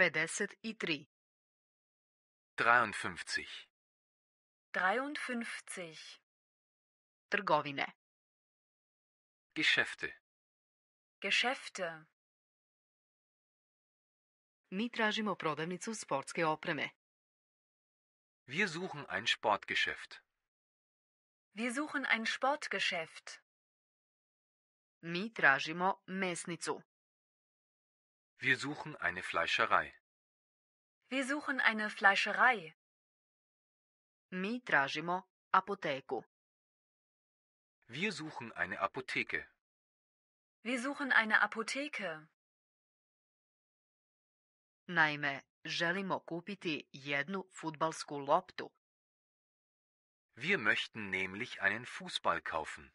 50 i 3. 53. 53. Trgovine. Geschäfte. Geschäfte. Mi tražimo prodavnicu sportske opreme. Wir suchen ein Sportgeschäft. Wir suchen ein Sportgeschäft. Mi tražimo mesnicu. Wir suchen eine Fleischerei. Wir suchen eine Fleischerei. Mi tražimo apoteku. Wir suchen eine Apotheke. Wir suchen eine Apotheke. Naime, želimo kupiti jednu futbalsku loptu. Wir möchten nämlich einen Fußball kaufen.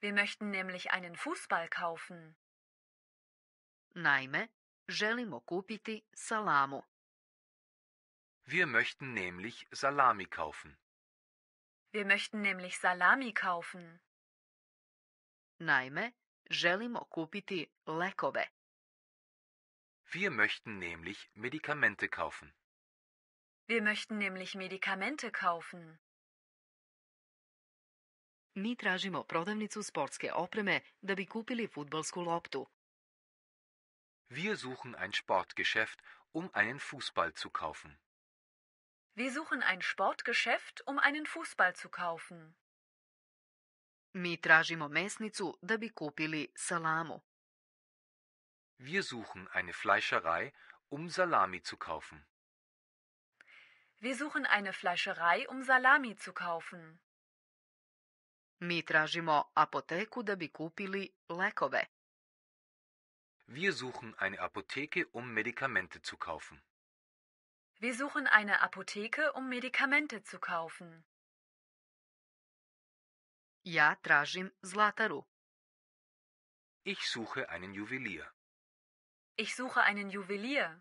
Wir möchten nämlich einen Fußball kaufen. Naime, želimo kupiti salamu. Wir möchten nämlich Salami kaufen. Wir möchten nämlich Salami kaufen. Naime, želimo kupiti lekove. Wir möchten nämlich Medikamente kaufen. Wir möchten nämlich Medikamente kaufen. Mi tražimo prodavnicu sportske opreme da bi kupili futbolsku loptu. Wir suchen ein Sportgeschäft, um einen Fußball zu kaufen. Wir suchen ein Sportgeschäft, um einen Fußball zu kaufen. Mi tražimo mesnicu da bi kupili salamu. Wir suchen eine Fleischerei, um Salami zu kaufen. Wir suchen eine Fleischerei, um Salami zu kaufen. Mi tražimo apoteku da bi kupili lekove. Wir suchen eine Apotheke, um Medikamente zu kaufen. Wir suchen eine Apotheke, um Medikamente zu kaufen. Ja tražim zlataru. Ich suche einen Juwelier. Ich suche einen Juwelier.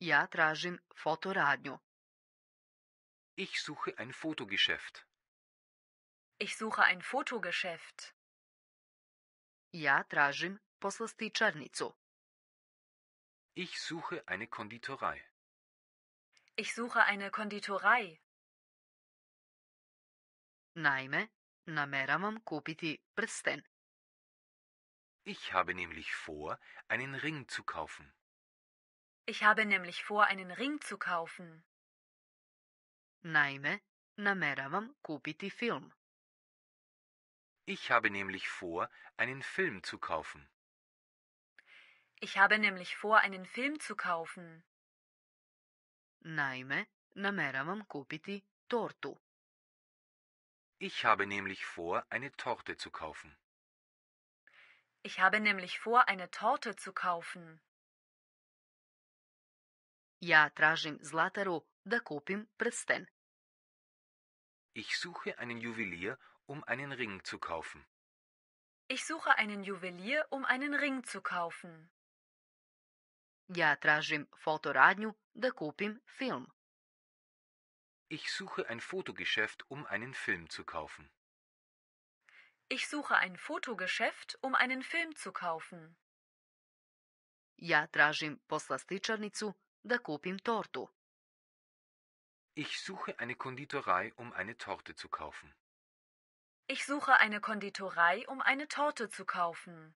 Ja tražim fotoradio. Ich suche ein Fotogeschäft. Ich suche ein Fotogeschäft. Ja tražim Poslastičarnicu. Ich suche eine Konditorei. Ich suche eine Konditorei. Naime, nameravam kupiti prsten. Ich habe nämlich vor, einen Ring zu kaufen. Ich habe nämlich vor, einen Ring zu kaufen. Naime, nameravam kupiti film. Ich habe nämlich vor, einen Film zu kaufen. Ich habe nämlich vor, einen Film zu kaufen. Naime, nameravam kupiti tortu. Ich habe nämlich vor, eine Torte zu kaufen. Ich habe nämlich vor, eine Torte zu kaufen. Ja tražim zlataru da kupim prsten. Ich suche einen Juwelier, um einen Ring zu kaufen. Ich suche einen Juwelier, um einen Ring zu kaufen. Ja tražim fotoradnju da kupim film. Ich suche ein Fotogeschäft, um einen Film zu kaufen. Ich suche ein Fotogeschäft, um einen Film zu kaufen. Ja tražim poslastičarnicu da kupim tortu. Ich suche eine Konditorei, um eine Torte zu kaufen. Ich suche eine Konditorei, um eine Torte zu kaufen.